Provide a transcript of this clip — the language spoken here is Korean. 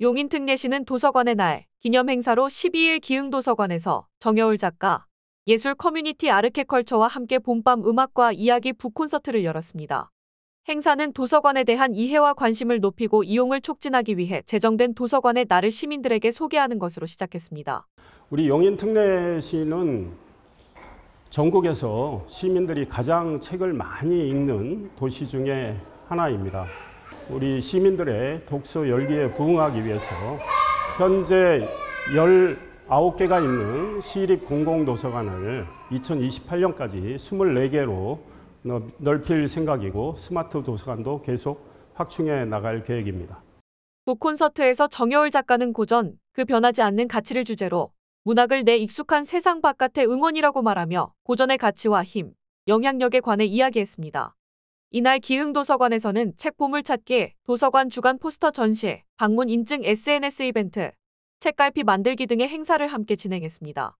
용인특례시는 도서관의 날 기념행사로 12일 기흥도서관에서 정여울 작가, 예술 커뮤니티 아르케컬처와 함께 봄밤 음악과 이야기 북콘서트를 열었습니다. 행사는 도서관에 대한 이해와 관심을 높이고 이용을 촉진하기 위해 제정된 도서관의 날을 시민들에게 소개하는 것으로 시작했습니다. 우리 용인특례시는 전국에서 시민들이 가장 책을 많이 읽는 도시 중에 하나입니다. 우리 시민들의 독서 열기에 부응하기 위해서 현재 19개가 있는 시립 공공도서관을 2028년까지 24개로 넓힐 생각이고 스마트 도서관도 계속 확충해 나갈 계획입니다. 북콘서트에서 정여울 작가는 고전, 그 변하지 않는 가치를 주제로 문학을 내 익숙한 세상 바깥의 응원이라고 말하며 고전의 가치와 힘, 영향력에 관해 이야기했습니다. 이날 기흥도서관에서는 책 보물찾기, 도서관 주간 포스터 전시, 방문 인증 SNS 이벤트, 책갈피 만들기 등의 행사를 함께 진행했습니다.